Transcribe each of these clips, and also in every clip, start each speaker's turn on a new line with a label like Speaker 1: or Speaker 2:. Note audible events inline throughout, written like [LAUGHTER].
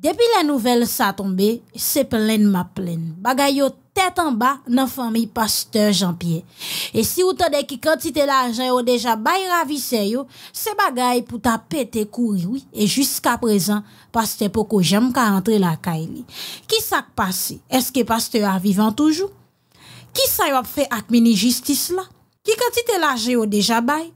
Speaker 1: Depuis la nouvelle ça tombé, c'est plein ma pleine. Bagayo tête en bas dans famille pasteur Jean-Pierre. Et si vous tendez qui quantité l'argent au déjà ravi ravisse yo, c'est bagay pour ta courir oui et jusqu'à présent pasteur poko j'aime ka la caille. Qui s'est passé? Est-ce que pasteur a vivant toujours? Qui ça y fait avec mini justice là? Qui quantité l'argent au déjà bail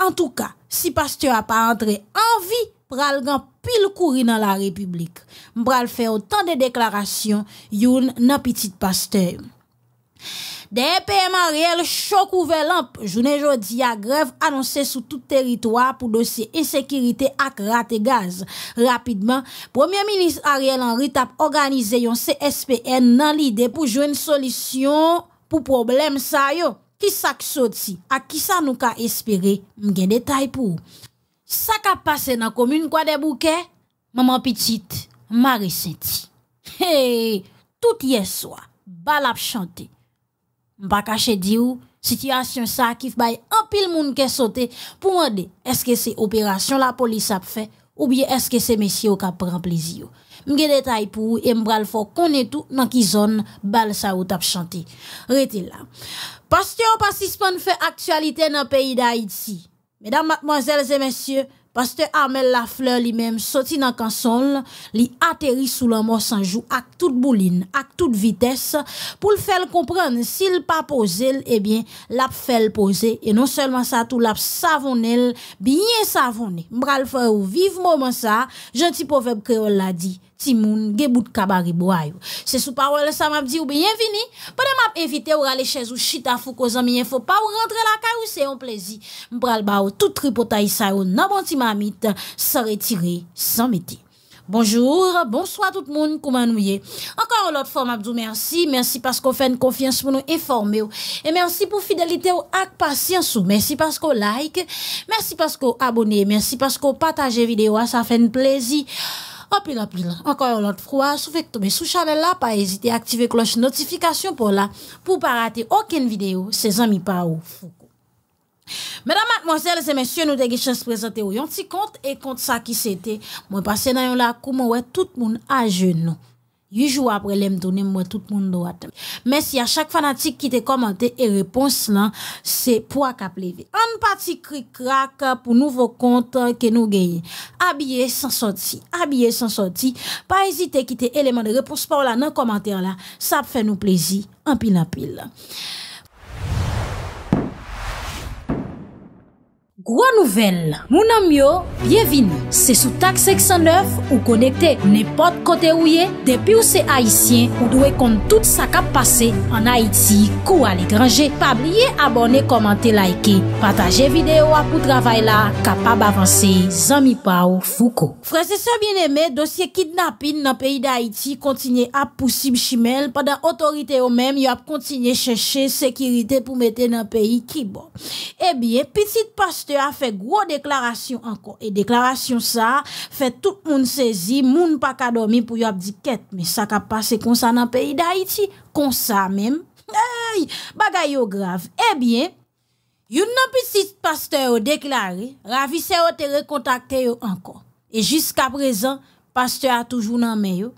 Speaker 1: En tout cas, si pasteur a pas entré en vie pral gan pil kouri nan la republik. Mpral fe otan de deklarasyon, youn nan pitit paste. De EPM Ariel, chok ouve lamp, jounen jodi a grev, anonsen sou tout teritwa pou dosi ensekirite ak rate gaz. Rapidman, Premier Minist Ariel en ritap organize yon CSPN nan lide pou jwen solisyon pou problem sa yo. Kisa kisot si, ak kisa nou ka espere, mgen detay pou ou. Sa passé dans la commune quoi de bouquets maman petite Marie senti. Hey, tout soir bal ap chante. Mpa cacher di ou, ça sa akif bay sauté moun ke dire pou ce que c'est opération la police a fait ou est eske se c'est ou ka pran plaisir m'gen Mge detay pou et mbral fort konen tout nan ki zone bal ça ou tap chante. Rete la. on pasispan fe fait actualité dans pays d'Haïti Mesdames, mademoiselles et messieurs, Pasteur La Lafleur lui-même sorti dans console, lui atterri sous la mort sans jour à toute bouline, à toute vitesse pour le faire comprendre s'il pas posé, eh bien, l'a fait poser et non seulement ça tout l'a savonné, bien savonné. M'bral faire vive moment ça, gentil proverbe créole l'a dit ti moun, ge bout kabari boayou. c'est sous parole sa m'a dit ou bienvenue. pwede m'a evite ou rale chez ou chita fou ko zami faut pa ou rentre la caisse ou se yon plaisir. ba ou tout tripotay sa ou nan mamit, sa retirer, sans Bonjour, bonsoir tout le monde, comment nous y Encore l'autre fois, Mabdou, merci. Merci parce qu'on fait une confiance pour nous informer. Et merci pour fidélité ou acte patience. Merci parce qu'on like. Merci parce qu'on abonne. Merci parce qu'on partage vidéo. Ça fait un plaisir. En là, plus là, Encore autre fois, si vous êtes sous chanel là, pas hésiter à activer cloche notification pour là, pour pas rater aucune vidéo, ses amis mi ou fou. Mesdames, mademoiselles et messieurs, nous avons chance au présenter un petit compte et compte ça qui c'était. Moi, passé dans la cour, moi, tout le monde à genoux. 8 jours après l'aime tourner moi tout le monde doit merci à chaque fanatique qui te commenté et réponse là c'est pour cap lever un parti cri crac pour nouveau compte que nous gagnons habillé sans sortie habillé sans sortie pas hésiter quitter élément de réponse par là dans commentaire là ça fait nous plaisir en pile en pile Gro nouvel, mounan myo, bienvin, se sou tak 609 ou konekte, nepot kote ou ye, depi ou se Haitien, ou dwe kont tout sa kap pase, an Haiti kou al e grange, pabliye abone, komante, laike, pataje video apou travay la, kapab avanse, zami pa ou fuko. Fransese bieneme, dosye kidnapin nan peyi da Haiti kontine ap pousib shimel, padan otorite ou men, yo ap kontine cheshe sekirite pou mette nan peyi ki bon. Ebyen, eh pitit paste a fait gros déclaration encore. Et déclaration ça, fait tout le monde saisi, moun pas qu'à dormir pour y dit Mais ça a passé comme ça dans le pays d'Haïti, comme ça même. Hey, bagay yo grave. Eh bien, Yon nan petit pasteur a déclaré, ravisse yo te recontacté yo Et jusqu'à présent, pasteur a toujours nan me yo,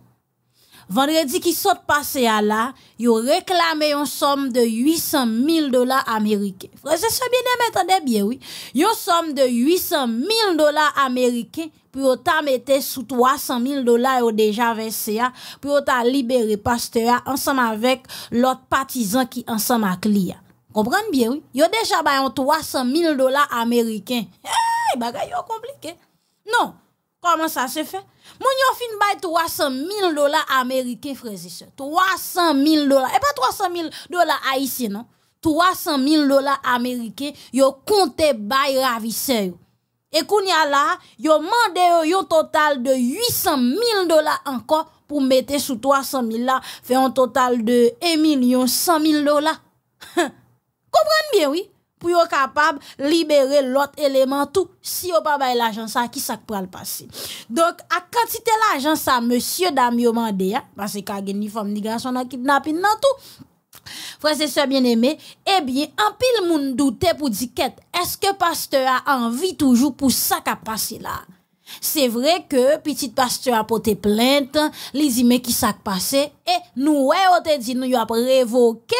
Speaker 1: Vendredi qui saute passé à là, ils ont réclamé une somme de 800 000 dollars américains. Frère, c'est bien aimé, attendez bien, oui. Une somme de 800 000 dollars américains pour ta mette sous 300 000 dollars déjà versé pour ta libérer pasteur ensemble avec l'autre partisan qui ensemble avec lui. Comprenez bien, oui. Ils ont déjà 300 000 dollars américains. Hey, bagay yo compliqué. Non. Comment ça se fait Mon yo fin bay 300 000 dollars américains, frères 300 000 dollars. Et eh, pas 300 000 dollars haïtiens, non 300 000 dollars américains, yo compté bay ravisseur. Et a là, yo mandé yo, un total de 800 000 dollars encore pour mettre sous 300 000 là, fait un total de 1 million 100 000 dollars. [LAUGHS] Comprenez bien, oui? pour être capable de libérer l'autre élément tout si on pas l'argent ça qui ça le passer donc à quantité l'argent ça monsieur Damio mandé parce que quand une femme ni garçon dans kidnapping dans tout Frères et sœurs bien-aimés, eh bien, en pile moun douté pour dire est-ce que pasteur a envie toujours pour ça qu'a passé là? C'est vrai que petit pasteur a porté plainte, les mais qui s'est passé, et nous, ouais, on te dit, nous, a révoqué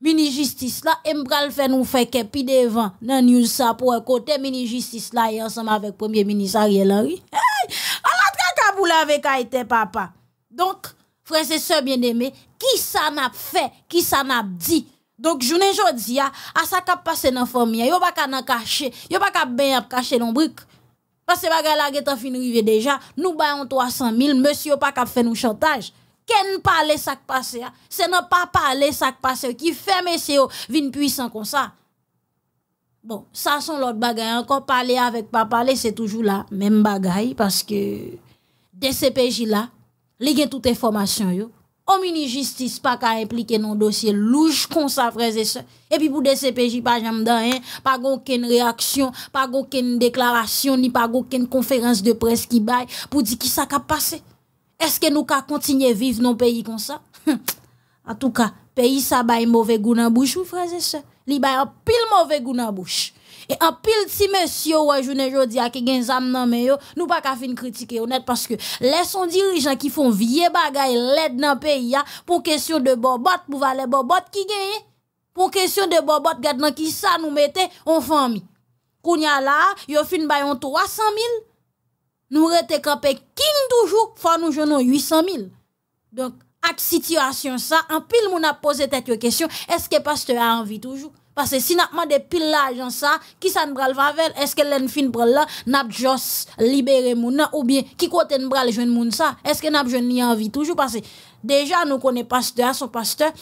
Speaker 1: mini justice là embral fait nous faire que pi devant dans news ça pour côté mini justice là ensemble avec premier ministre Ariel Henry on a pour avec Haïti papa donc frères et sœurs bien-aimés qui ça n'a fait qui ça n'a dit donc journée jodi a à ça qu'a passe dans famille yo pas qu'à cacher yo pas ka ben cacher dans brique parce que bagay la fini rivé déjà nous baillons 300 000 monsieur pas qu'à fait nous chantage Ken parle ça qui passe, c'est non pas parler ça qui passe qui fait messieurs vin puissant comme ça. Bon, ça sont l'autre bagaille. Encore parler avec pas parler, c'est toujours la même bagaille parce que DCPJ là, y a toute information yo. On justice pas qu'à impliquer dans dossier louche comme ça frères et sœurs. Et puis pour DCPJ pas jamais hein, pas aucune réaction, pas aucune déclaration ni pas aucune conférence de presse qui bail pour dire qui ça qui a passé. Est-ce que nous pouvons continuer vivre dans [LAUGHS] pays comme ça En tout cas, pays ça un mauvais goût dans bouche, vous et ça Li e a un pile mauvais goût dans bouche. Et en pile si monsieur ouais journée jodi a ki gen zam nan pas nous nou pa fin critiquer honnêtement, parce que les son dirigeants qui font vie bagaille l'aide dans pays a pour question de bobot pour valer bobot qui gagne. Pour question de bobot gad qui ça nous mettait en famille. Kounya la, yo fin bay on 300 000 nous restons king toujours faut nous jouons 800 000 donc cette situation ça en pile nous a posé tête question est-ce que pasteur a envie toujours parce que si n'a des pile l'argent ça qui ça ne bral favel est-ce que est fin bral là nous juste libérer moun ou bien qui côté ne bral jeune monde ça est-ce que n'a nous ni envie toujours parce que déjà nous connaît pasteur son pasteur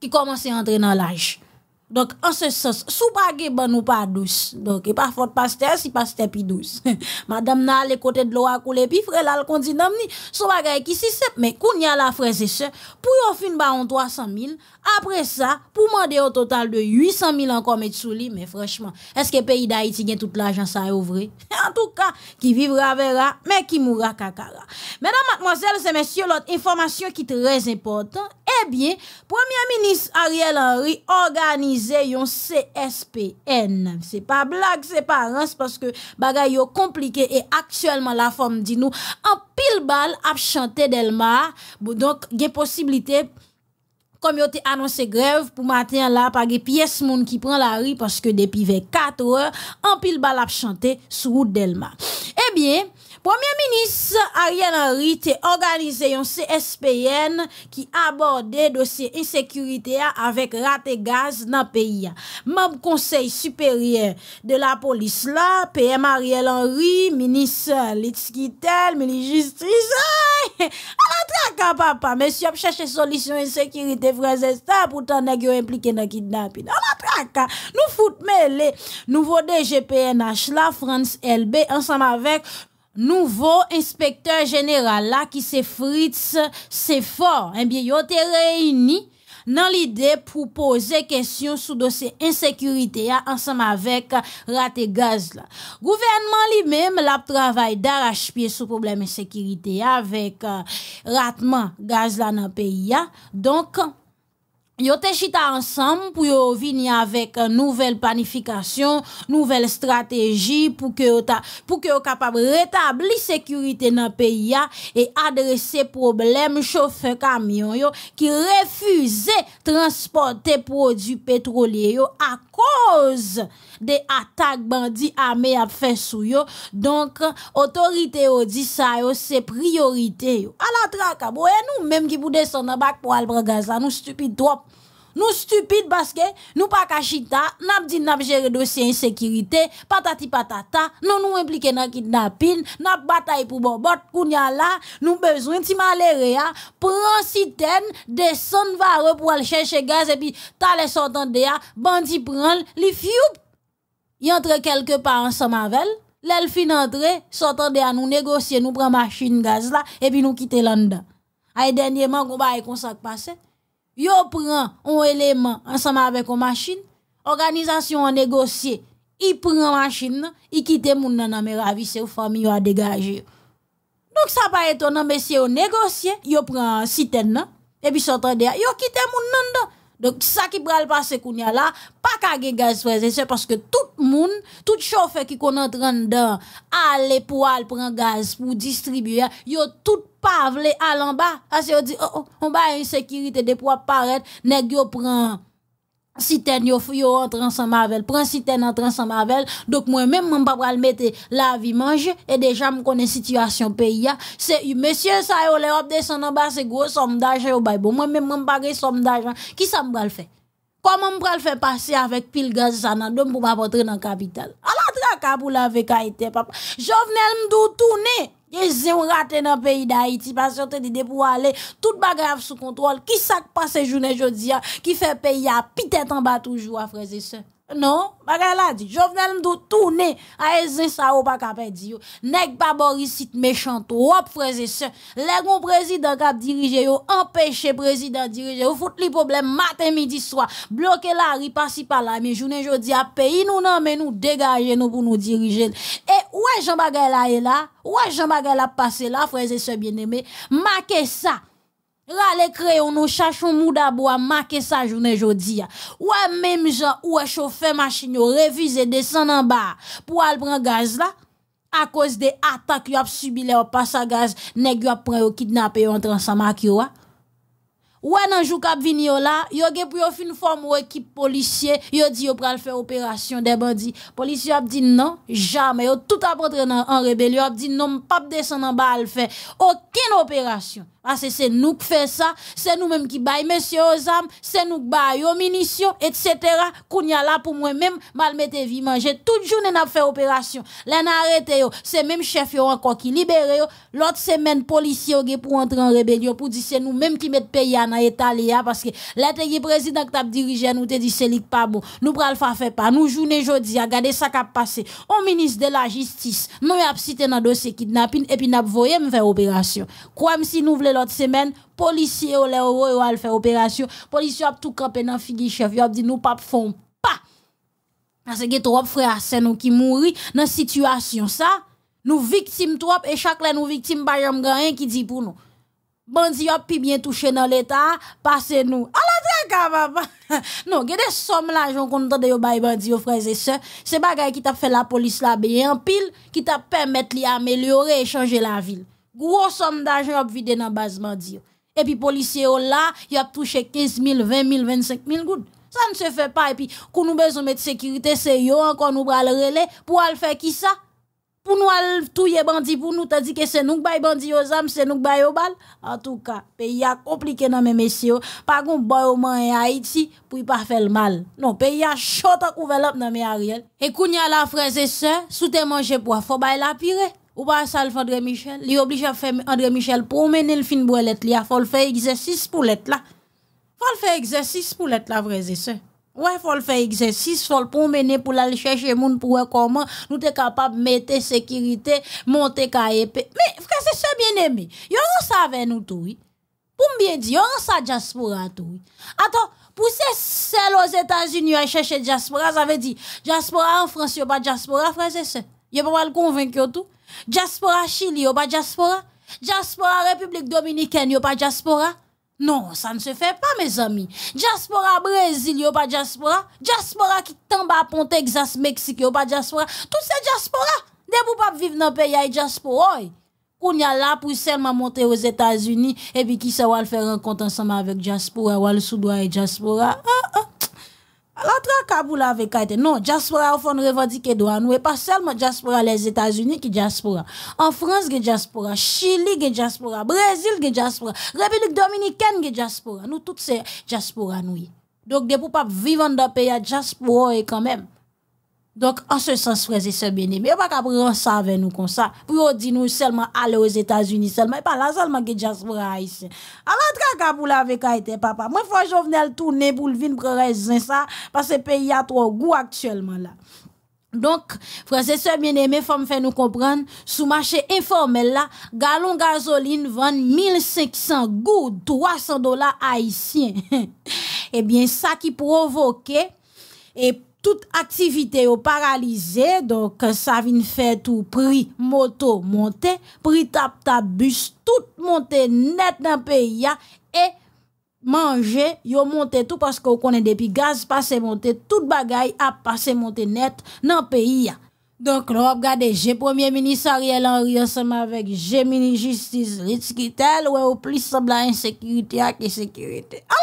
Speaker 1: qui commence à entrer dans l'âge donc, en ce sens, sous baguette, ben, ou pas douce. Donc, et pas faute pasteur, si pasteur pi douce. [LAUGHS] Madame n'a les côtés de l'eau à couler, puis frère, là, le condiment ni, sous baguette qui si mais qu'on y a la frère et sœur, pour yon fin ba on 300 000, après ça, pour demander au total de 800 000 encore mettre sous lit, mais franchement, est-ce que pays d'Haïti gagne toute l'argent ça vrai? [LAUGHS] en tout cas, qui vivra verra, mais qui mourra kakara. Mesdames, mademoiselles et messieurs, l'autre information qui est très importante, eh bien, Premier Ministre Ariel Henry organise yon CSPN. C'est pas blague, c'est pas que que bagay yo compliqué et actuellement, la forme dit nous en pile-balle, ap chante Delma. Donc, y y gen possibilité, comme yo te annoncé grève pour matin là par des pièces moun qui prend la rue parce que depuis 24 heures en pile bal a chanté sous route Delma. Eh bien, Premier minis Ariel Henry te organize yon CSPN ki aborde dosye insekurite ya avek rate gaz nan peyi ya. Mab konsey superyen de la polis la, PM Ariel Henry, minis litskitel, minis justrisay. A la traka papa, men si ap chache solisyon insekurite vreze sta, poutan negyo implike na kidnapin. A la traka, nou foute me le nou vode GPNH la, France LB, ansam avek. nouveau inspecteur général là qui s'effrite, c'est fort eh bien yo te réuni dans l'idée pour poser question sur dossier insécurité ensemble avec raté gaz là gouvernement lui-même l'a travaille d'arrache-pied sur problème insécurité avec euh, ratement gaz là dans pays hein. donc Yo te chita ensemble, pour yo vini une euh, nouvelle planification, nouvelle stratégie pour que yo, ta, pour sécurité yo capable rétablir sécurité dans problème ya et adresser problème chauffeur yo qui refusait transporter transporter pétroliers yo kouz de atak bandi ame ap fesou yo. Donk, otorite yo di sa yo, se priorite yo. Ala tra ka, boye nou, mem ki boudè sonna bak pou albre gazan nou, stupi drop. Nous stupides parce que nous pas kachita, n'a dit n'a gérer dossier insécurité, patati patata, nous nous impliqué dans kidnapping, n'a bataille pour bobot, kounya là, nous besoin ti hein. prends prend citerne, descend va pour aller chercher gaz et puis t'allais sortant de ya, hein. bandi prend, li fioup. Y entre quelque part ensemble avec L'elfe entre, entré, sortent de à nous négocier, nous prend machine gaz là, et puis nous quitter l'anda. Ay dernièrement, on va comme ça passé yo prend un élément ensemble avec une machine, organisation en négocier, il prend machine, il quitte moun nan nan ravisse ou famille a dégager. Donc ça pas étonnant messieurs négocié, négocie, yo prend citerne et puis sortande yo quitte moun nan donc, ça qui qu'on y a là, pas qu'à gaz, frères c'est parce que tout le monde, tout chauffeur qui qu'on en train dedans, aller pour aller prendre gaz, pour distribuer, yo tout pas aller en bas. Parce que dit, oh, oh, on va une sécurité de pouvoir paraître, nèg yo prend Siten yo, yo entre ensemble avec prends si t'es entre ensemble avec elle. Donc, moi-même, mon pas le mettre la vie mange et déjà, me connais situation pays, C'est, monsieur, ça, yo, le hop descend en bas, c'est gros somme d'argent, bon, moi-même, mon bagage somme d'argent, qui ça me le faire? Comment me le faire passer avec pile gaz, ça, dans pour pas rentrer dans la capitale? Alors la traque, pour la papa. Jovenel m'dou tourner. Ye zyon rate nan peyi da iti, pasyon ten ide pou ale, tout bagrave sou kontrol, ki sak pa se jounen jodia, ki fe peyi a, pitet an ba toujou a freze se. Non, bagay la di. Jovenel mdou tourne a ezin sa ou pa yo. Nek pa méchant wop frèze se. Lè gon président kap dirige yo, empêche président dirige yo. Fout li problème matin, midi, soir. Bloke la ri si pa la. Mi jounen jodi a pays, nou nan men nou nous nou pou nou diriger. Et ouè jan bagay la e la, ouè Jean bagay passé là, la, et se bien aimé. Make ça Ra le kreyon nou chachon mouda bo a make sa jounen jodi ya. Ou e memja ou e chofe machin yo revize desen nan bar. Pou al pren gaz la? A koz de atak yo ap subile yo pasa gaz neg yo ap pre yo kidnap yo entran sa mak yo a? Ouais nan jou kap vini yo la, yo ge pou yo fin form ou ekip polisye, yo di yo pral fè opération de bandi. Polisye ap di non jamais yo tout ap rentre nan en rebel, yo ap di nan mpap en bal faire aucune fè. parce que c'est nous qui fait ça c'est nous même qui qui bay mesye aux zam, c'est nous qui bay munitions munitions etc. Koun a la pou mwen même mal mette vi manje. Tout jounen ap fè opération L'en nan yon. yo, c'est même chef yo anko ki libere yo, l'autre semaine policier yo ge pou entrer en rébellion pour pou di se nous même qui mette peyi et parce que l'été qui président qui a dirigé nous te dit c'est pas bon nous pral faire faire pas nous journée jodi regardez ça qui a passé au ministre de la justice nous a cité dans dossier kidnapping et puis n'a voyé me faire opération comme si nous voulons l'autre semaine policier ou ont fait faire opération policiers a tout camper dans figi chef ont dit nous pas font pas parce que trop frère c'est nous qui mouri dans situation ça nous victimes trop et chaque là nous victimes pas a rien qui dit pour nous bandi yop pi bien touché dans l'État, passez nous. Alors, [LAUGHS] papa. non, gade somme l'argent qu'on entend de yo bay bandi yo frères et sœurs, c'est bagay qui t'a fait la police là bien en pile, qui t'a permettre li améliorer et changer la ville. Gros somme d'argent op vide dans base bandi Et puis policier là, yop a touché 15 000, 20 000, 25 000 gouttes. Ça ne se fait pas. Et puis, quand nous besoin de sécurité, c'est yo encore nous bral relais pour aller faire qui ça? pour nous aller est bandit pour nous dit que c'est nous bay bandit aux âmes c'est nous qui aux balles en tout cas pays a compliqué dans mes messieurs pas contre, boy au moins Haïti pour pas faire le mal non pays a chaud à couvert dans mes Ariel et a la frères et sœurs sous tes manger pour faut la pire ou pas ça André Michel Il oblige à faire André Michel promener le fin boîte li faut faire exercice pour l'être là faut faire exercice pour l'être là vrai et sœurs Ouais, faut le faire exercice, faut le promener pour aller chercher monde pour voir comment nous sommes capables de mettre sécurité, monter épée. Mais frère, c'est ça bien aimé. Yon ça avec nous tout. Pour me bien dire, yon ça diaspora tout. Attends, pour ces celles aux États-Unis à chercher diaspora, ça veut dire diaspora en France, a pas diaspora, frère, c'est ça. Y'a pas le convaincre tout. Diaspora Chili, a pas diaspora. Diaspora République Dominicaine, a pas diaspora. Non, ça ne se fait pas, mes amis. Diaspora Brésil, y'a pas diaspora. Diaspora qui tombe à Ponte-Exas, Mexique, a pas diaspora. Tout c'est diaspora. De vous pas vivre dans le pays, j'aspora. diaspora. Qu'on y a là pour seulement monter aux États-Unis et puis qui ça va le faire rencontre ensemble avec diaspora, ou le soudoua et diaspora. ah. ah. Rentre à Kaboul avec Haïti. Non, diaspora au fond revendiquer droit nous et pas seulement diaspora les États-Unis qui diaspora. En France qui diaspora, Chili qui diaspora, Brésil qui diaspora, République dominicaine qui diaspora. Nous toutes ces diaspora nous. Donc des pour pas vivre dans le pays diaspora et quand même. Donc, en ce sens, frères et sœurs bien-aimés, on va pas prendre ça avec nous comme ça. Pour dire nous seulement aller aux États-Unis seulement, et pas là seulement que diaspora haïtien. Alors, traka pour la avec Haïti, papa. Moi, faut le tourner pour le vin prendre raison ça, parce que le pays a trop goût actuellement là. Donc, frères et sœurs bien-aimés, faut me faire nous comprendre, sous marché informel là, gallon gasoline vend 1500 goûts, 300 dollars haïtiens. [LAUGHS] eh bien, ça qui provoquait, et tout aktivite yo paralize, donk sa vin fè tou pri moto monte, pri tap tap bus, tout monte net nan peyi ya, e manje yo monte, tout paske yo konen depi gaz, pase monte, tout bagay ap pase monte net nan peyi ya. Donc, là, regardez, j'ai premier ministre Ariel Henry ensemble avec j'ai ministre justice Ritz ouais, ou plus semble insécurité à qui sécurité. Alors,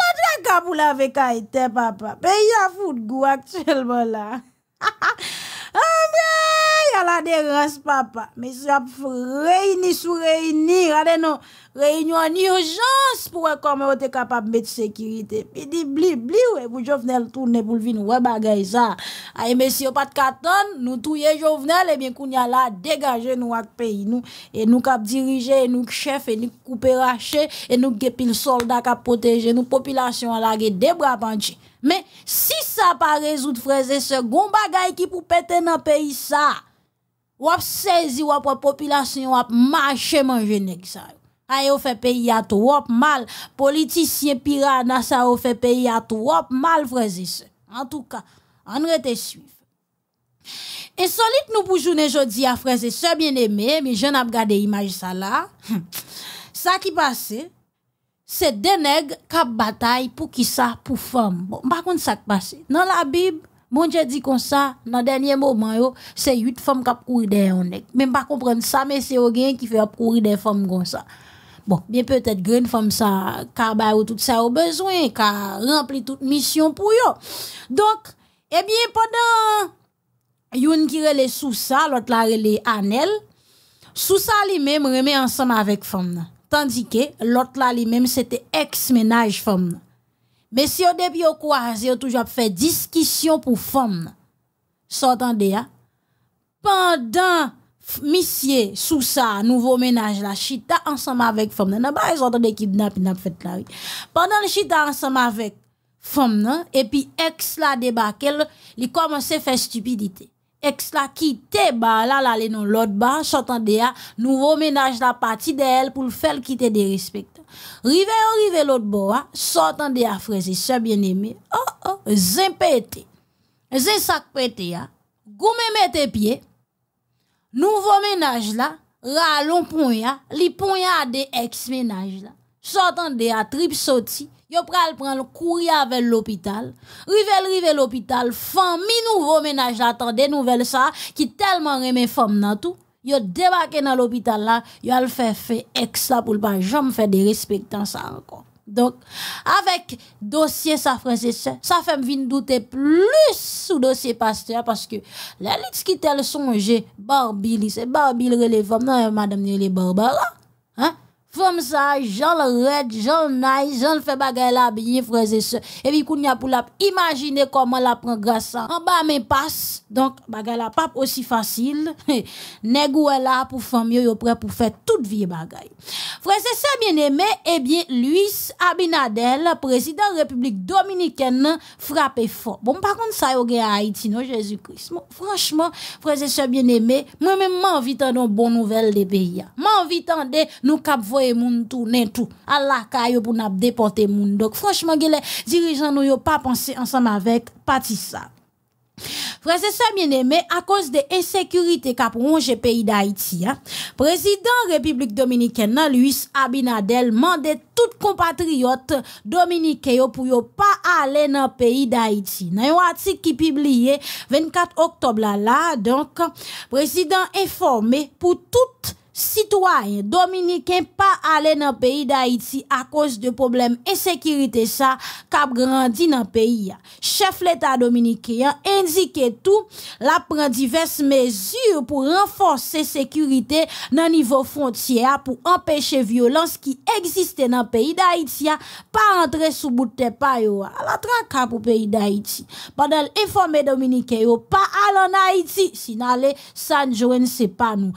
Speaker 1: qu'à pour la vécaïté, papa. a à foot goût actuellement là. Ah, [LAUGHS] il y a la dérance, papa. Mais ça réunir sous réunir, allez non. Rèy nyo an urjans pou wè kòm wè wote kapap bet sekirite. Pi di bli, bli wè pou jovnel toune pou lvi nou wè bagay sa. Ay mèsi wè pat katon, nou touye jovnel, e eh bien koun yal la degaje nou ak peyi nou. E nou kap dirije, e nou chef, e nou koupe rache, e nou gepil solda kap poteje, nou populasyon ala ge debra bantje. Men, si sa pa rezout freze se goun bagay ki pou pete nan peyi sa, wap sezi wap wap populasyon wap mache manjenek sa yon. a fait pays à trop mal. Politicien pirana ça fait pays à trop mal, frères En tout cas, on rete suivre. Insolite nous pour journée jodi à frères bien aimé, mais je n'ai pas image ça là. [LAUGHS] ça qui passait, c'est des nègres qui bataille pour qui ça, pour femme. Bon, par contre, ça qui passait. Dans la Bible, mon Dieu dit comme ça, dans le dernier moment, c'est huit femmes qui ont couru derrière un ne Même pas comprendre ça, mais c'est quelqu'un qui fait courir des femmes comme ça. Bon, bien peut-être green femme ça car ba ou tout ça au besoin, ka rempli toute mission pour yo. Donc, eh bien pendant youn qui relè sous ça, l'autre la à Anel, sous ça lui-même remet ensemble avec femme Tandis que l'autre là lui-même c'était ex-ménage femme Mais si au début au croisé, ont toujours fait discussion pour femme. S'entendez, hein? Pendant misye sous sa nouveau menaj la chita ensemble avec femme, nan nan ba yon de kidnap inap la Pendant le chita ensemble avec puis et epi eks la debakel li komanse fe stupidite eks la kite ba la la le non l'autre ba sotan de ya nouvo menaj la pati de elle pou l fel kite de respekt rive yo rive lot bo a de ya se bien aimé oh oh zin pete zin sak pete hein. ya goume mette pie nouveau ménage là, ralon pon ya, li pon ya de ex ménages là. Sortant de a trip sorti, yo pral le courrier avec l'hôpital. Rivel rivel l'hôpital, famille nouveau ménage là, des nouvelles ça qui tellement les femme dans tout. Yo débarqué dans l'hôpital là, yo le fait fait ex ça pour pas jamais faire des respectants ça encore. Donc, avec dossier ça, frère ça, fait me douter plus sous dossier pasteur, parce que la qui qui le songe, Barbie, c'est Barbie le relève, non, madame, les Barbara, hein? Femme ça, j'en le red, j'en nice, j'en fais bagay la bien, frères et sœurs. Et puis, qu'on y a la, imaginez comment la prend grâce En bas, mes passe. Donc, bagay la pape aussi facile. négou est là pour femme yo, prêt pour faire toute vie bagay. Frères et sœurs bien aimés eh bien, Luis Abinadel, président de la République dominicaine, frappe fort. Bon, par contre, ça yo à Haïti, non, Jésus-Christ. franchement, frères et sœurs bien aimés moi-même, à nos bonnes nouvelles des pays. m'invite d'entendre, nous cap voye moun tout. À la caille pour n'a déporter moun. Donc franchement, les dirigeants nou yo pas pensé ensemble avec parti ça. Frère et bien-aimé, à cause de l'insécurité qu'a le pays d'Haïti, hein. président République dominicaine Luis Abinadel mandé tout compatriotes dominicains pour ne pas aller dans le pays d'Haïti. Dans un article qui publié 24 octobre là, donc président informé pour toute Citoyens dominicain pas aller dans le pays d'Haïti à cause de problèmes insécurité ça cap grandi dans le pays. Chef l'État dominicain indique tout la prend diverses mesures pour renforcer sécurité dans niveau frontière pour empêcher violence qui existe dans le pays d'Haïti pas entrer sous bout de à La traka pour pays d'Haïti. Pendant informé dominicain pas aller en Haïti, sinon aller San c'est pas nous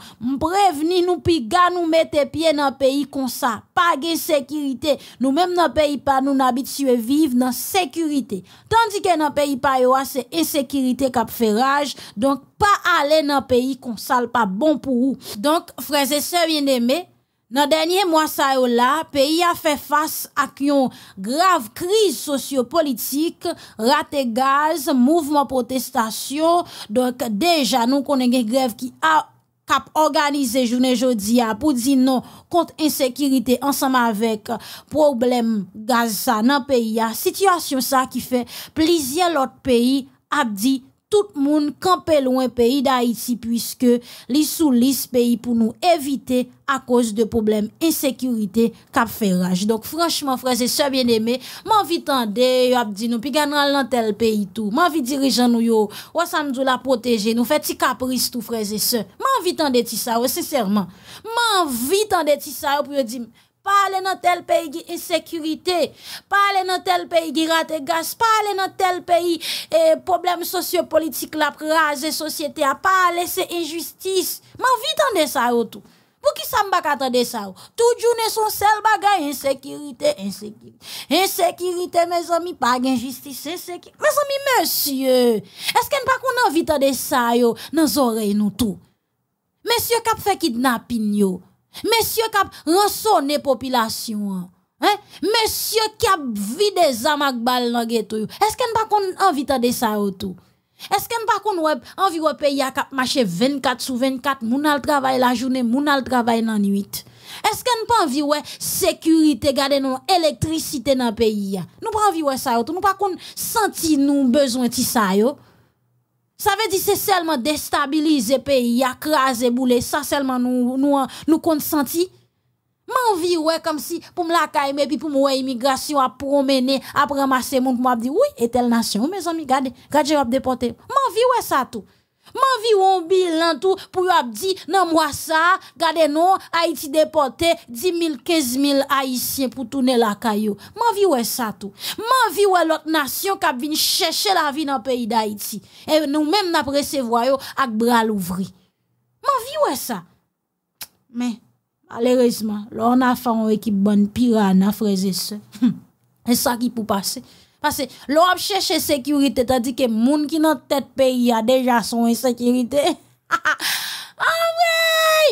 Speaker 1: nous piga nous mettez pied dans pays comme ça. Pas de sécurité. Nous même dans pays pas nous habitués vivre dans sécurité. Tandis que dans pays pas c'est insécurité qui fait rage. Donc pas aller dans pays comme ça pas bon pour vous. Donc frères et sœurs bien-aimés, dans dernier mois ça là, pays a fait face à une grave crise sociopolitique, raté gaz, mouvement protestation. Donc déjà nous connaissons grève qui a cap organiser journée jeudi a pour dire non contre insécurité ensemble avec problème gaz ça dans pays a situation ça qui fait plusieurs l'autre pays abdi tout le monde campé loin pays d'Haïti puisque les sous pays pour nous éviter à cause de problèmes insécurité cap rage donc franchement frères et sœurs bien-aimés m'envie t'en dé a di nous puis dans tel pays tout vie dirigeant nous yo ou ça nous la protéger nous fait ti caprice tout frères et sœurs Ma vie dé ti ça sincèrement m'invite t'en dé ti ça pour dire Parle nan tel peyi di insekirité. Parle nan tel peyi di rate gaz. Parle nan tel peyi problem sosyo-politik lap raze sosyete a. Parle se enjistis. Man vit an desa yo tou. Pou ki sa m baka ta desa yo? Tou djou ne son sel bagay ensekirité. Ensekirité, mes omi, pag enjistis. Ensekirité, mes omi, monsye. Esken pa kon an vit an desa yo nan zorey nou tou? Monsye kap fekid na pin yo? Monsieur qui a la population. Hein? hein? Monsieur qui a vidé zamak balle dans ghetto. Est-ce qu'on pas qu'on envie de ça Est-ce qu'on pas qu'on envie de pays a cap marché 24 sur 24, moun al travail la journée, moun al travail la nuit. Est-ce qu'on pas envie ouais sécurité garder non électricité dans pays Nous pas envie ouais ça autour, nous pas qu'on senti nous besoin de ça yo. Sa ve di se selman destabilize peyi, akraze boule, sa selman nou konsanti. Man viwe kom si pou m laka eme, pi pou m wey imigrasyon ap promene, ap ramase moun pou m ap di, ouy, etel nasyon, ou mè zon mi gade, gade yo ap depote. Man viwe sa tou. Man viwen bilan tou pou yo ap di nan mwa sa gade nou Haiti depote 10.000-15.000 Haitien pou toune lakay yo. Man viwen sa tou. Man viwen lot nasyon kap vin chèche la vi nan peyi d'Haïti. E nou men nan presevwayo ak bral ouvri. Man viwen sa. Men, alerezman, lò an afan wè ki bon piran an freze se. E sa ki pou pase. Parce que l'on cherche sécurité, tandis que les gens qui pas tête pays a déjà son insécurité. [LAUGHS] ah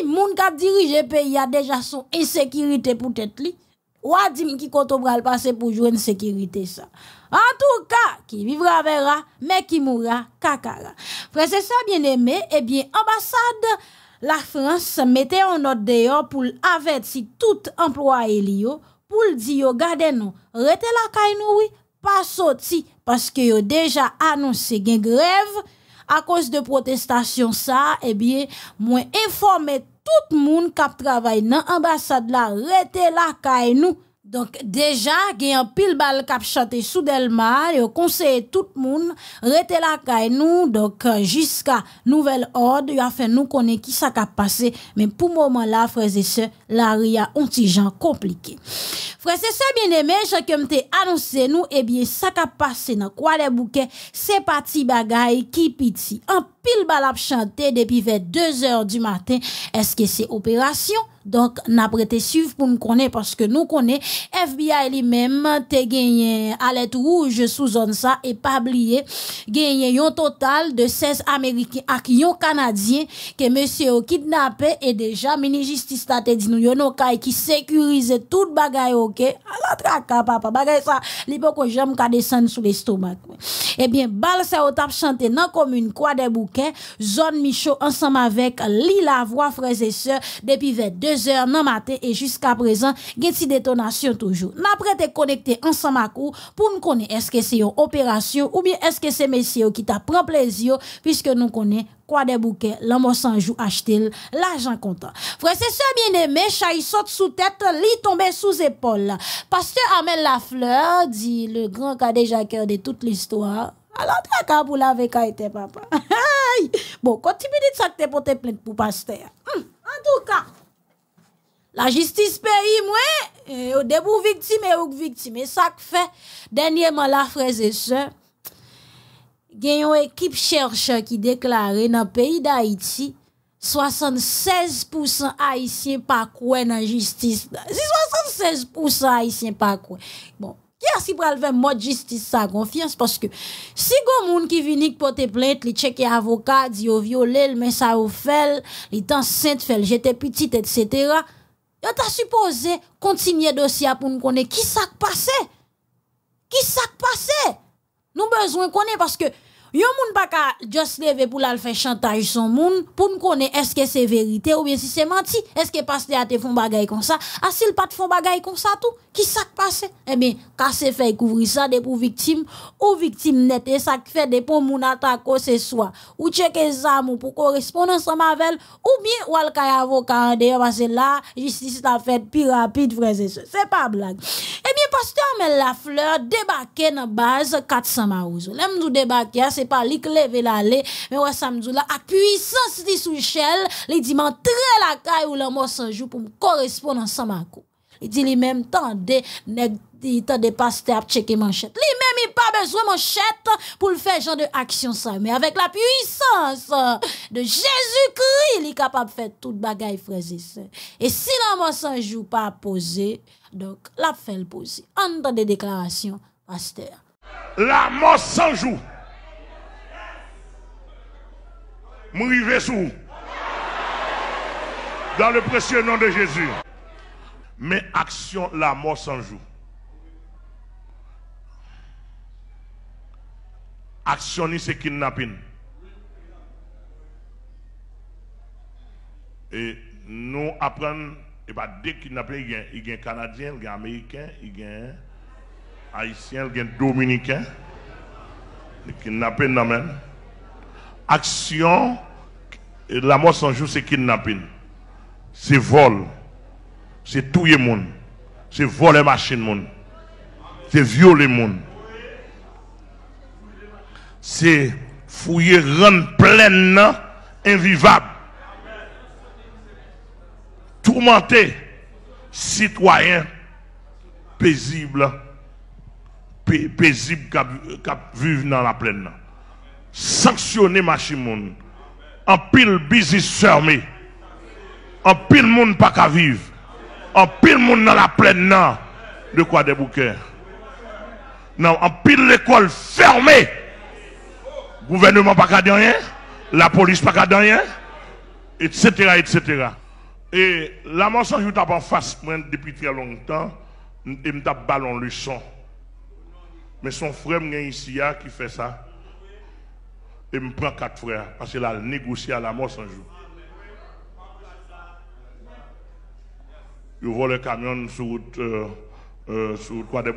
Speaker 1: Les gens qui dirige le pays a déjà son insécurité pour tête li. Ou a dit qui koto passer pour jouer une sécurité ça. En tout cas, qui vivra verra, mais qui mourra, kakara. Frère, c'est ça bien aimé, eh bien, ambassade la France mettait en note dehors pour avertir tout emploi li yo, pour dire, regardez nous, rete la caille nous, oui, pas sorti parce que yo déjà annoncé une grève à cause de protestation ça eh bien moi informé tout le monde qui travaille dans l'ambassade là la là caille nous donc déjà, il y a un pile balle qui a chanté sous Delma, je conseille tout le monde, restez là avec nous, donc euh, jusqu'à nouvelle ordre, il a fait nous connaître qui ça passé, mais pour le moment là, frères et sœurs, la ria a un petit compliqué. Frère et sœurs bien-aimés, je que vous annoncé nous, et eh bien, ça passé dans quoi les bouquets, c'est parti bagaille, qui piti pile bal ap chante depuis vers 2 h du matin. est-ce que c'est opération donc na suivre pour me connait parce que nous konen FBI lui-même même te à l'aide rouge sous zone ça et pas oublié gagné un total de 16 américains et yon canadien que monsieur a kidnappé et déjà mini justice ta dit nous, nou yon okay qui sécurise tout bagay ok la traka hein, papa bagay ça, li pou j'aime jem descendre sous l'estomac. Eh bien bal se au tap chante dans commune, quoi des Zone Michaud, ensemble avec la Voix, frères et sœurs, depuis 22h heures non matin et jusqu'à présent, des détonation toujours. N'a te connecté ensemble à coup pour nous connaître est-ce que c'est une opération ou bien est-ce que c'est messieurs qui t'a pris plaisir puisque nous connaissons quoi des bouquets, l'amour sans joue acheter l'argent content frères et sœurs bien aimé, chat saute sous tête, lit tombé sous épaule. Pasteur Amel Lafleur dit le grand cas déjà cœur de toute l'histoire. Alors, t'as pour laver papa. [LAUGHS] Bon, continue de ça que t'es te pour pasteur. Hum, en tout cas, la justice pays, moi, eh, au début victime et ou victime. Et ça que fait, dernièrement, la frères et sœurs, une équipe chercheur qui déclarait dans le pays d'Haïti, 76% haïtiens pas quoi dans la justice. C'est 76% haïtiens pas quoi. Bon, Yes, si pral mot mode justice sa confiance parce que si go moun ki vini pote plainte, li checke avocat, avocats dit oh, au l mais ça ou fel, li tan j'étais petite j'étais petite, etc. Yo ta supposé continuer dossier pour nous connaître qui ça passé. Qui ça passé? Nous besoin connaître parce que yon moun pa ka juste lever pour la faire chantage son moun pour nous connaître est-ce que c'est vérité ou bien si c'est menti, est-ce que passé à te font bagay comme ça? Ah, le pas de font bagay comme ça tout? qui s'est passé Eh bien, se fait couvrir ça des pour victimes ou victimes nettes et ça fait des pour mon attaque ce soir. Ou checker zam pour correspondre en avec ou bien ou al avocat d'ailleurs parce là justice t'a fait plus rapide frères et sœurs. C'est pas blague. Eh bien pasteur la fleur débarqué dans base 400 Marouzo. L'aime nous débarqué, hein, c'est pas lui qui l'aller, mais ouais ça là à puissance de sous les dit très la caille ou l'amour sans jour pour me correspondre ensemble. Il dit lui-même, temps il des pasteur à checker manchette. Lui-même, il pas besoin de manchette pour le faire genre de action ça. Mais avec la puissance de Jésus-Christ, il est capable de faire toute bagaille, frères et si Et si mort ne joue pas poser donc la fait le poser. En des déclarations, pasteur.
Speaker 2: La mort sans Mourir vers vous Dans le précieux nom de Jésus mais action la mort sans jour. Action c'est kidnapping. Et nous apprenons, et bien bah, dès kidnapping, il y a un Canadien, il y a un Américain, il y a un Haïtien, il y a un Dominicain. Le kidnapping, non même. Action, la mort sans jour, c'est kidnapping. C'est vol c'est le monde, c'est voler machine monde, c'est violer monde. C'est fouiller rendre pleine invivable. Tourmenter citoyen paisible paisible qui vivent dans la plaine. Sanctionner machine monde. En pile business fermé. En pile monde pas qu'à vivre. En pile monde dans la plaine, De quoi des bouquins Non, en pile l'école fermée. Gouvernement pas qu'à rien, la police pas qu'à rien, etc., etc. Et la mort je tape en face, moi, depuis très longtemps, et me tape ballon leçon. Mais son frère, m'a ici, qui fait ça. Et me prend quatre frères, parce qu'il a négocié à la mort sans jour. ils volent le camion sur route, euh, sur quoi des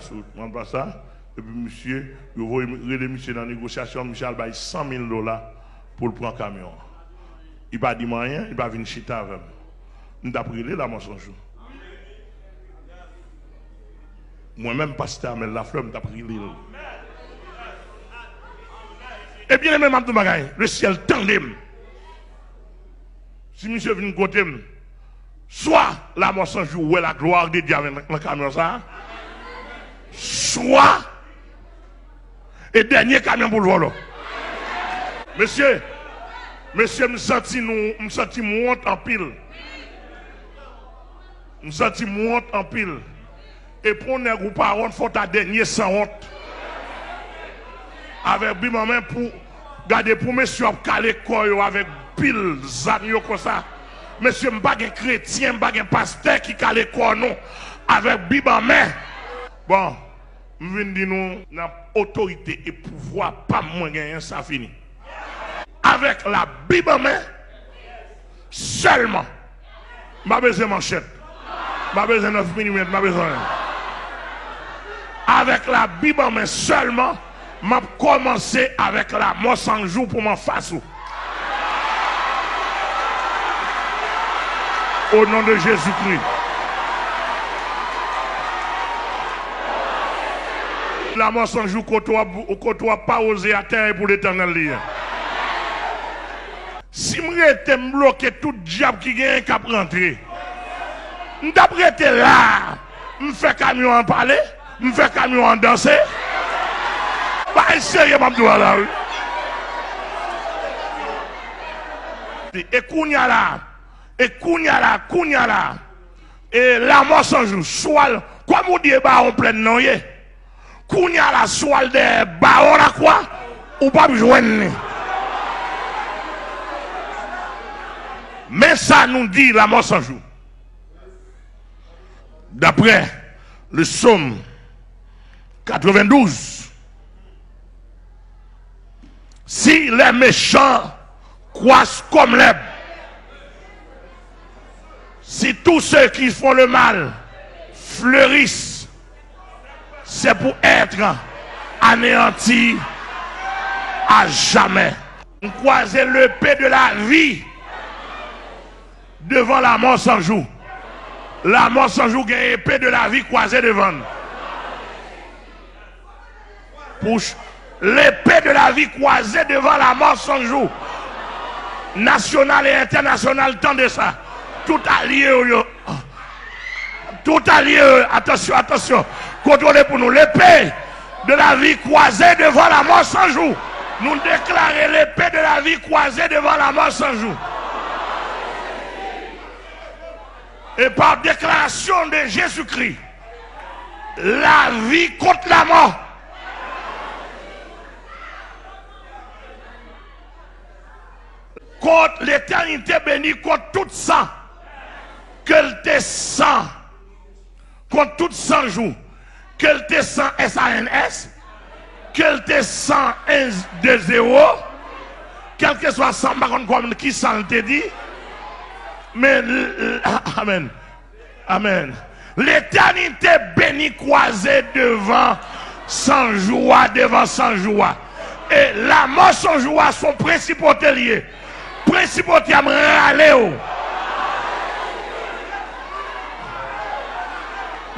Speaker 2: sur route ça. Hein, hein. Et puis, monsieur, ils voyez, le monsieur dans la négociation, Michel payé 100 000 dollars pour le prendre camion. Il pas dit rien, il va venir chiter avec nous. Nous pris la mensonge. Moi-même, pasteur mais la nous avons pris et bien, même le ciel tendait. Si monsieur vient côté, soit la mort joue jour la gloire de Dieu dans le camion ça, soit et dernier camion pour le voler. Monsieur, monsieur, je me sens monte en pile. Je me sens monte en pile. Et pour ne groupe pas honte, faut ta dernier sans honte. Avec main pour garder pour monsieur caler corps avec pile, Zanio comme ça. Monsieur, je ne chrétien, je pasteur qui a quoi nous avec Bible en main. Bon, je viens dire nous, autorité et pouvoir, pas moins gagner, ça fini. Avec la Bible en main, seulement. Je besoin de manchette. Je besoin de 9 mm. Je besoin. Avec la Bible en main seulement, je commencé avec la mort sans jour pour m'en face. au nom de Jésus-Christ. La mort sans jour côtoie pas osé à terre pour l'éternel. Si je était bloqué tout diable qui gagne qu'à rentrer, d'après là, je fais camion en parler, je fais camion en danser. Pas sérieux, là. Et a là, et Kounyala, Kounyala, et la mort sans jour, soit, comme vous dites, en bah, plein pleine noyer, Kounyala, soit des barons quoi, ou pas besoin? Mais ça nous dit la mort sans jour. D'après le psaume 92, si les méchants croissent comme l'herbe, si tous ceux qui font le mal fleurissent, c'est pour être anéantis à jamais. On croise le paix de la vie devant la mort sans jour. La mort sans jour, gagne épée de la vie croisée devant. l'épée de la vie croisée devant la mort sans jour. National et international, tant de ça tout allié. Oh, tout allié. Attention, attention. Contrôlez pour nous l'épée de la vie croisée devant la mort sans jour. Nous déclarons l'épée de la vie croisée devant la mort sans jour. Et par déclaration de Jésus-Christ, la vie contre la mort. Contre l'éternité bénie, contre tout ça qu'elle te sent. contre tout 100 jours, qu'elle te descend SANS, qu'elle sent 1 de 0, quel que soit 100, par contre, qui s'en te dit, mais, [LAUGHS] Amen, Amen. L'éternité bénie croisée devant sans joie, devant sans joie. Et la mort sans joie son principauté liés. Principauté à me oh.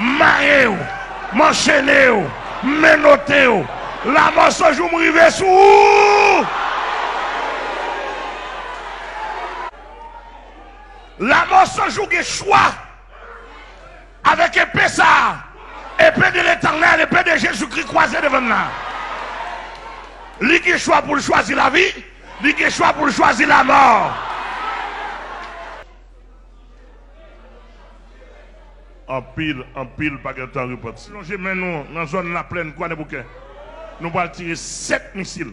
Speaker 2: marrer, m'enchaîner, menoter. La mort se joue sous. La mort se joue qui choix avec épée et Épée de l'éternel, épée de Jésus-Christ croisé devant nous. Lui qui choix pour choisir la vie, lui qui choix pour choisir la mort. en pile, en pile, pas de temps reparti. Plongez maintenant dans la zone la plaine, quoi, Nous allons tirer sept missiles.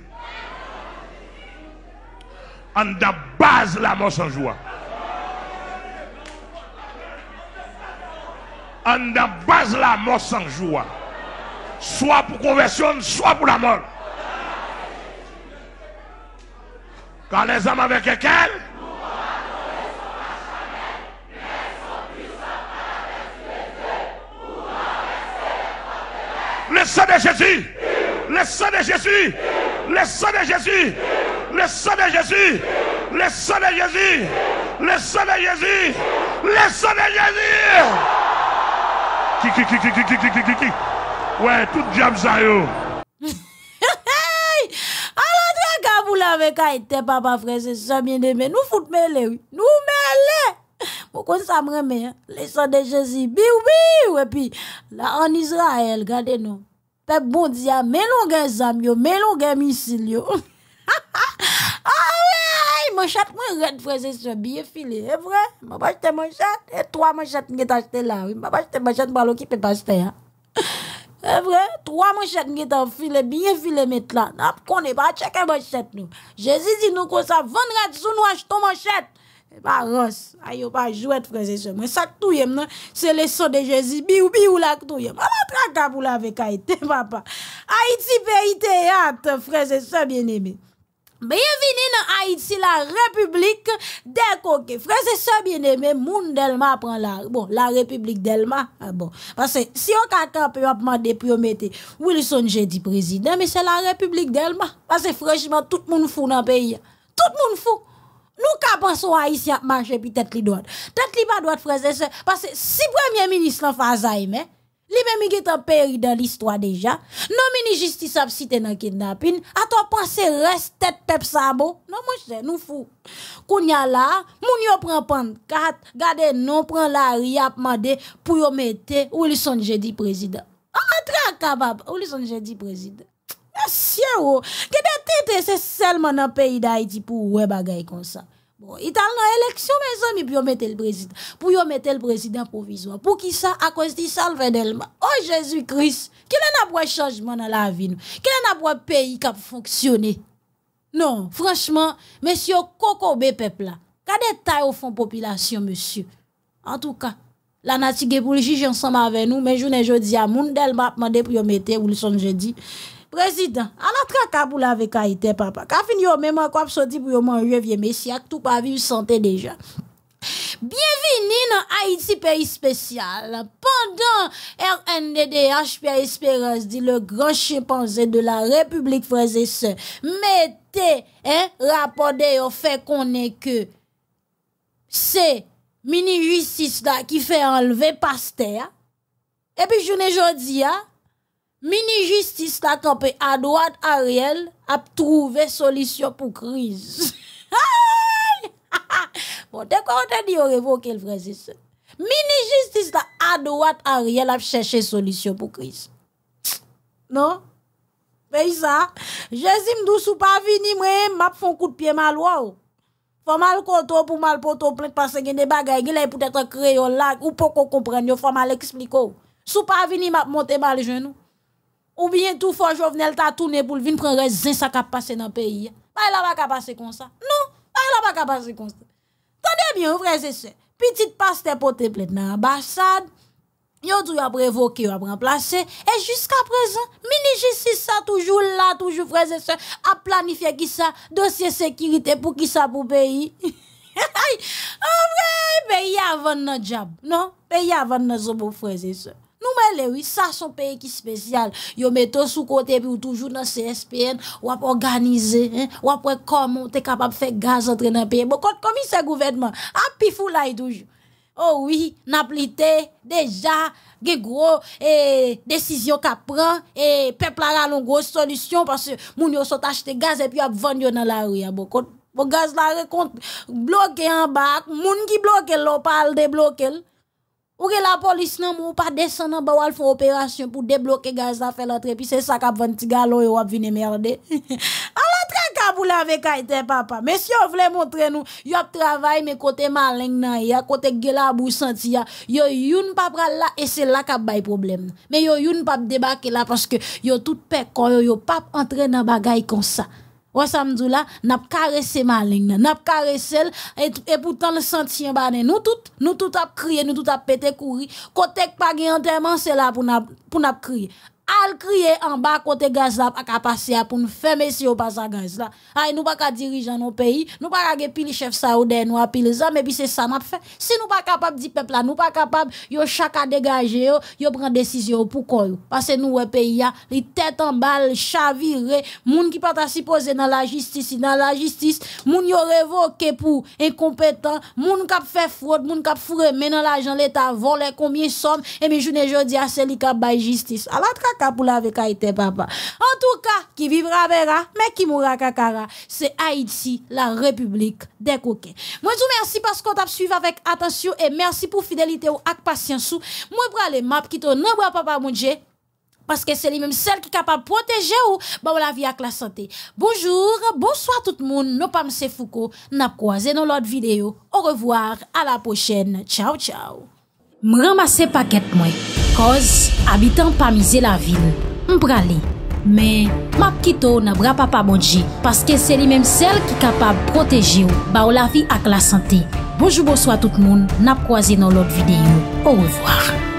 Speaker 2: En la la mort sans joie. En la la mort sans joie. Soit pour conversion, soit pour la mort. Quand les hommes avec lesquels Le son de jesi! Le son de jesi! Le son de jesi! Le son de jesi! Le son de jesi! Le son de jesi! Le son de jesi! Ki ki ki ki ki ki ki ki ki ki ki! Wey, tout jam zayou!
Speaker 1: Hei! Alantre kabou la vekay! Te papa frese, sa mien de me! Nou foute me le! Nou me le! Mou kon sa mre me! Le son de jesi! Biou biou! E pi la an Israel gade nou! Pe bon diya menon gen zamyo, menon gen misilyo. A way, manchette mwen red vreze se biye file. E vre, mabajte manchette. E twa manchette mwen gete achete la. Mabajte manchette mbalo ki pe pastè. E vre, twa manchette mwen gete file, biye file metla. Nap kon e pa cheke manchette nou. Jezi zinou kon sa vendred sou nou achete manchette. Pa rons, a yo pa jwet freze se. Mwen sak touyem nan, se leson de jezi. Bi ou bi ou lak touyem. Ama trakab ou la vek a ite, [LAUGHS] papa. A iti pe ite yate, freze se bieneme. Beye vini nan a iti la republik de koke. Freze se bieneme, moun delma pran la. Bon, la republik delma, ah, bon. Pase, si yo kaka pe apman depromete, Wilson je di prezident, me se la republik delma. Pase, frejman, tout moun foun an peyi. Tout moun foun. Nous ka pensons haïtien marcher peut tête li droite. Tête li pas droite frères et sœurs parce que si premier ministre en face mais li même est en péri dans l'histoire déjà. Non mini justice a cité dans kidnapping. à toi penser reste tête peuple sabo. Non, Non mon cher, nous fou. Kounya là, moun yo prend pan 4, gade non prend la riap mandé pour yo mettre Wilson jeudi président. Ah très capable Wilson jeudi président monsieur, que oh. des têtes, c'est seulement dans le pays d'Haïti pour ouais bagaille comme ça. Bon, il a une élection mes amis pour mettre le président, pour mettre le président provisoire. Pour qui ça à cause de ça le d'elle. Oh Jésus-Christ, qu'il en a un changement dans la vie Qu'il en a pays qui a fonctionné. Non, franchement, monsieur Kokobé peuple là. des taille au fond population monsieur. En tout cas, la Nature pour le juge ensemble avec nous, mais je ne jeudi à Mundelma m'a demandé pour mettre ou le Président, à traka la avec vous papa. Ka fini yo un kwa dit pou yo manje vie messie, ak tout pa viv sante déjà. Bienveni dans Haïti pays spécial Pendant RNDDH Pierre Espérance, dit le grand chimpanzé de la et sœurs, Mettez mette rapport de fait qu'on est que c'est mini justice fait enlever Pasteur. Et puis, je puis jounen jodi hein mini-justice la campé à droite, Ariel, a trouvé solution pour crise. [LAUGHS] bon, de quoi, on t'a dit, on révoque le vrai, c'est Mini-justice la à droite, Ariel a cherché solution pour crise. Non? Mais ça, Jésus douce sou pas vini, moi, m'a un coup de pied wow. Faut mal koto pour mal poto plein parce que des bagages, il est peut-être créole là, ou pour qu'on comprenne, faut mal expliquer. Sou pas vini, m'a monté mal genou. Ou byen tou fòn jòvnel ta tounè pou l'vin pren rezin sa ka pase nan peyi ya. Pa e la pa ka pase kon sa. Non, pa e la pa ka pase kon sa. Tane byen ou freze se. Petit paste potè plèd nan ambassade. Yon tou yon apre evoke, yon apre anplase. E jusqu'a prezen, minijisi sa toujou la, toujou freze se. A planifiye ki sa dosye sekirite pou ki sa pou peyi. Ou brey, peyi avan nan djab. Non, peyi avan nan zon pou freze se. Mwen lè wè, sa son peye ki spesyal. Yo meto sou kote pi ou toujou oh nan CSPN, wap organize, wap wè komon te kapap fe gaz entren nan peye. Mwen kont komise gouvedman, ap pi foulay toujou. Ou wè, na plite, deja, ge gro, e, desisyon ka pran, e, peplara loun gro solisyon, pase moun yo sot achete gaz epi wap vanyo nan la wè. Mwen kont gaz la wè, kont bloke an bak, moun ki bloke lopal de bloke lopal. Ouke la polis nan mou pa desen nan bawal fwo operasyon pou deblokke gaz la felotre, pi se sa kap vantiga lo yo ap vine merde. An [LAUGHS] la tre kap ou la vek ayte papa, men si yo vle montre nou, yo ap travay me kote maling nan ya, kote gela abou senti ya, yo yon pap ralla e se la kap bay problem. Men yo yon pap debake la, paske yo tout pek kon yo, yo pap entre nan bagay konsa. Ou samedi là, n'a caressé ligne, n'a caressé et, et pourtant le sentier bané nous tout, nous tout a crié, nous tout a pété courir. Côté pas gagne entièrement c'est là pour n'a pour n'a crier al crier en bas côté gaz là pas passer pour nous si au pas à gaz là ay nous pas ka dirigeant nos pays nous pas ka pile chef saoudien nous pile ça mais puis c'est ça n'a fait si nous pas capable dit peuple là nous pas capable yo chaque à dégager yo yo prend décision pour quoi parce que nous pays là les tête en balle chaviré moun qui pas supposé dans la justice dans la justice moun yo révoqué pour incompétent moun k'ap fait fraude moun k'ap foure, mais dans l'argent l'état volé combien somme et mais journée jodi a c'est li justice à la avec papa. En tout cas, qui vivra verra, mais qui mourra kakara. C'est Haïti, la République des coquins. Moi, je vous remercie parce qu'on t'a suivi avec attention et merci pour fidélité ou ak patience. Moi, je map qui te nombre papa, mon parce que c'est lui-même celle qui est capable de protéger ou la vie avec la santé. Bonjour, bonsoir tout le monde. Nous sommes Foucault. N'a croisé dans l'autre vidéo. Au revoir, à la prochaine. Ciao, ciao. M ramase paket mwen, koz abitan pa mize la vil, m pra li. Men, mak kito nan bra pa pa bonji, paske se li menm sel ki kapab proteji ou, ba ou la vi ak la sante. Bonjou bonso a tout moun, nap kwa zi nan lot videyo. Ou revoar.